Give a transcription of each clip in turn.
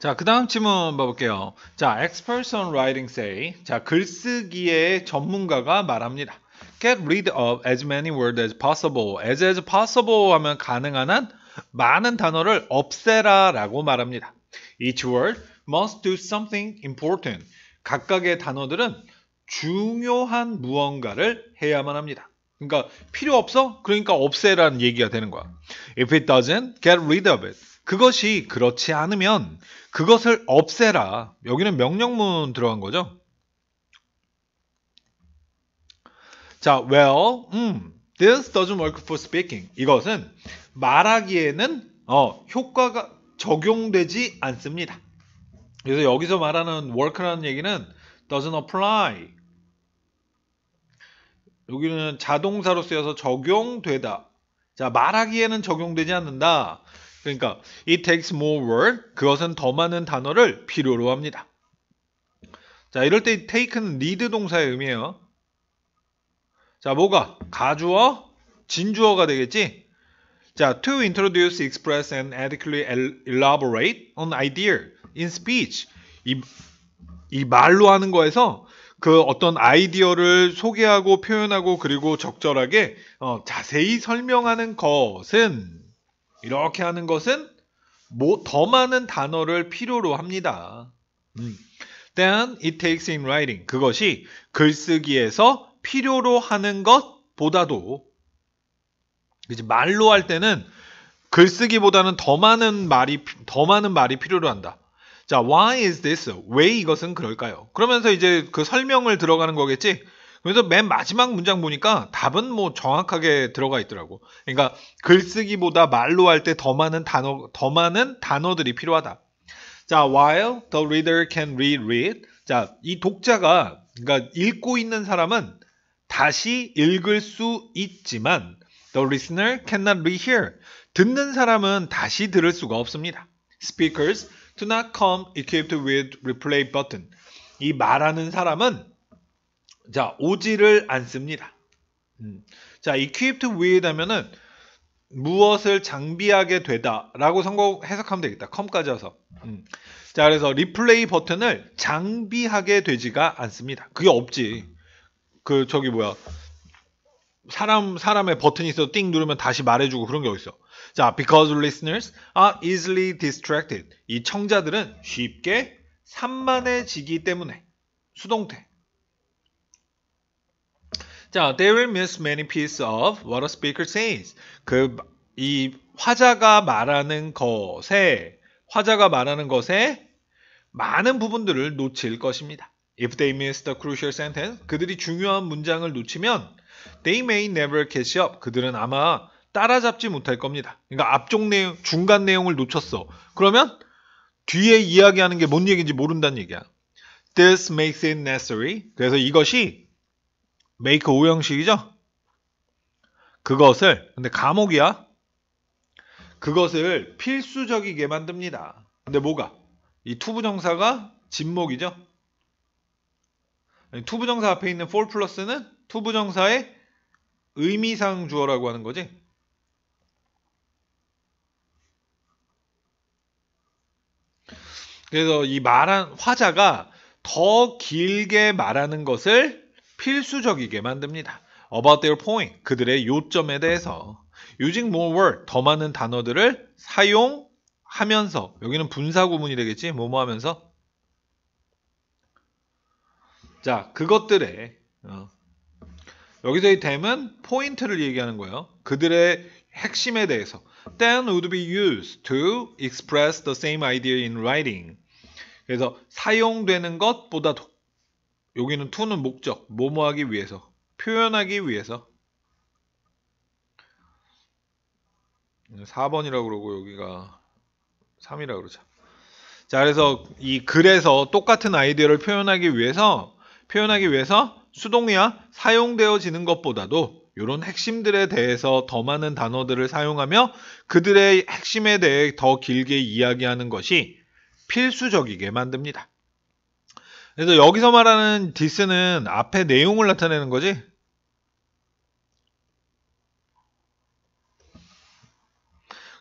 자, 그 다음 질문 봐볼게요. 자, experts on writing say. 자, 글쓰기의 전문가가 말합니다. Get rid of as many words as possible. as as possible 하면 가능한 한 많은 단어를 없애라 라고 말합니다. Each word must do something important. 각각의 단어들은 중요한 무언가를 해야만 합니다. 그러니까 필요 없어? 그러니까 없애라는 얘기가 되는 거야. If it doesn't, get rid of it. 그것이 그렇지 않으면 그것을 없애라. 여기는 명령문 들어간 거죠. 자, well, 음, this doesn't work for speaking. 이것은 말하기에는 어, 효과가 적용되지 않습니다. 그래서 여기서 말하는 work라는 얘기는 doesn't apply. 여기는 자동사로 쓰여서 적용되다. 자, 말하기에는 적용되지 않는다. 그러니까 it takes more w o r k 그것은 더 많은 단어를 필요로 합니다. 자 이럴 때 take는 need 동사의 의미예요. 자 뭐가 가주어 진주어가 되겠지? 자 to introduce, express and adequately elaborate on idea in speech 이, 이 말로 하는 거에서 그 어떤 아이디어를 소개하고 표현하고 그리고 적절하게 어, 자세히 설명하는 것은 이렇게 하는 것은 뭐더 많은 단어를 필요로 합니다. 음. Then it takes in writing. 그것이 글쓰기에서 필요로 하는 것보다도 이제 말로 할 때는 글쓰기보다는 더 많은 말이 더 많은 말이 필요로 한다. 자, why is this? 왜 이것은 그럴까요? 그러면서 이제 그 설명을 들어가는 거겠지. 그래서 맨 마지막 문장 보니까 답은 뭐 정확하게 들어가 있더라고. 그러니까 글쓰기보다 말로 할 때 더 많은 단어 더 많은 단어들이 필요하다. 자, while the reader can reread. 자, 이 독자가 그러니까 읽고 있는 사람은 다시 읽을 수 있지만 the listener cannot rehear. 듣는 사람은 다시 들을 수가 없습니다. Speakers do not come equipped with replay button. 이 말하는 사람은 자, 오지를 않습니다 음. 자, equipped with하면은 무엇을 장비하게 되다라고 성공 해석하면 되겠다. 컴까지 와서. 음. 자, 그래서 리플레이 버튼을 장비하게 되지가 않습니다. 그게 없지. 그 저기 뭐야? 사람 사람의 버튼이 있어 띵 누르면 다시 말해주고 그런 게 어딨어. 자, because listeners are easily distracted. 이 청자들은 쉽게 산만해지기 때문에 수동태. 자, they will miss many pieces of what a speaker says. 그 이 화자가 말하는 것에 화자가 말하는 것에 많은 부분들을 놓칠 것입니다. If they miss the crucial sentence, 그들이 중요한 문장을 놓치면 they may never catch up. 그들은 아마 따라잡지 못할 겁니다. 그러니까 앞쪽 내용, 중간 내용을 놓쳤어. 그러면 뒤에 이야기하는 게 뭔 얘기인지 모른다는 얘기야. This makes it necessary. 그래서 이것이 메이크 5 형식이죠? 그것을 근데 감옥이야. 그것을 필수적이게 만듭니다. 근데 뭐가? 이 투부정사가 진목이죠. 투부정사 앞에 있는 4 플러스는 투부정사의 의미상 주어라고 하는 거지. 그래서 이 말한 화자가 더 길게 말하는 것을 필수적이게 만듭니다. About their point, 그들의 요점에 대해서 using more word, s 더 많은 단어들을 사용하면서 여기는 분사구문이 되겠지, 뭐뭐 하면서 자, 그것들의 어. 여기서 의 댐은 포인트를 얘기하는 거예요. 그들의 핵심에 대해서 then would be used to express the same idea in writing. 그래서 사용되는 것보다 여기는 투는 목적, 뭐뭐 하기 위해서, 표현하기 위해서. 4번이라고 음, 그러고 여기가 3이라 고 그러죠. 자, 그래서 이 글에서 똑같은 아이디어를 표현하기 위해서 표현하기 위해서 수동이야 사용되어지는 것보다도 이런 핵심들에 대해서 더 많은 단어들을 사용하며 그들의 핵심에 대해 더 길게 이야기하는 것이 필수적이게 만듭니다. 그래서 여기서 말하는 디스는 앞에 내용을 나타내는 거지?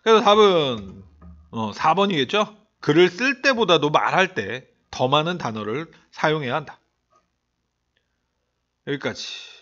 그래서 답은 어, 4번이겠죠? 글을 쓸 때보다도 말할 때 더 많은 단어를 사용해야 한다. 여기까지.